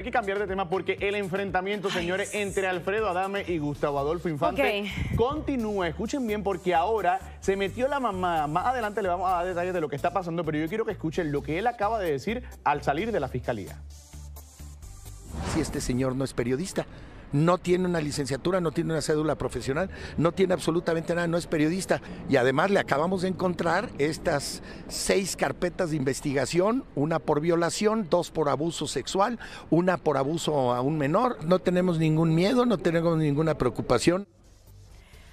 Hay que cambiar de tema porque el enfrentamiento, señores, entre Alfredo Adame y Gustavo Adolfo Infante continúa. Escuchen bien porque ahora se metió la mamá. Más adelante le vamos a dar detalles de lo que está pasando, pero yo quiero que escuchen lo que él acaba de decir al salir de la fiscalía. Si este señor no es periodista, no tiene una licenciatura, no tiene una cédula profesional, no tiene absolutamente nada, no es periodista. Y además le acabamos de encontrar estas seis carpetas de investigación, una por violación, dos por abuso sexual, una por abuso a un menor. No tenemos ningún miedo, no tenemos ninguna preocupación.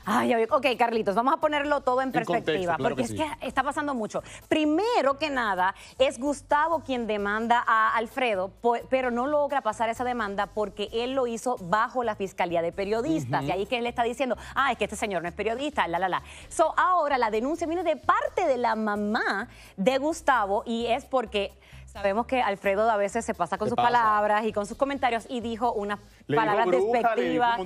Ay, ok, Carlitos, vamos a ponerlo todo en, perspectiva, porque es que está pasando mucho. Primero que nada, es Gustavo quien demanda a Alfredo, pero no logra pasar esa demanda porque él lo hizo bajo la Fiscalía de Periodistas. Y ahí que él está diciendo, ah, es que este señor no es periodista, la, la, la. So, ahora la denuncia viene de parte de la mamá de Gustavo y es porque Sabemos que Alfredo a veces se pasa con sus palabras y con sus comentarios y dijo unas palabras despectivas.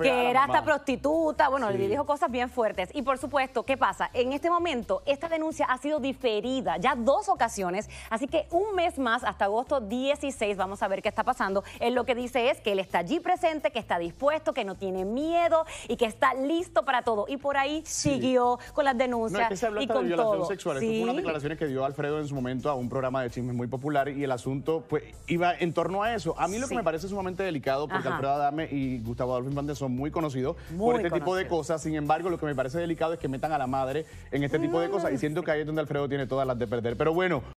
que era hasta prostituta. Bueno, le dijo cosas bien fuertes. Y por supuesto, ¿qué pasa? En este momento, esta denuncia ha sido diferida ya dos ocasiones. Así que un mes más, hasta agosto 16, vamos a ver qué está pasando. Él lo que dice es que él está allí presente, que está dispuesto, que no tiene miedo y que está listo para todo. Y por ahí siguió con las denuncias. y con todo. sexual. que dio Alfredo en su momento a un programa de chismes muy popular y el asunto pues iba en torno a eso. A mí lo que me parece sumamente delicado, porque Alfredo Adame y Gustavo Adolfo Infante son muy conocidos por este tipo de cosas, sin embargo lo que me parece delicado es que metan a la madre en este tipo de mm. cosas y siento que ahí es donde Alfredo tiene todas las de perder. Pero bueno.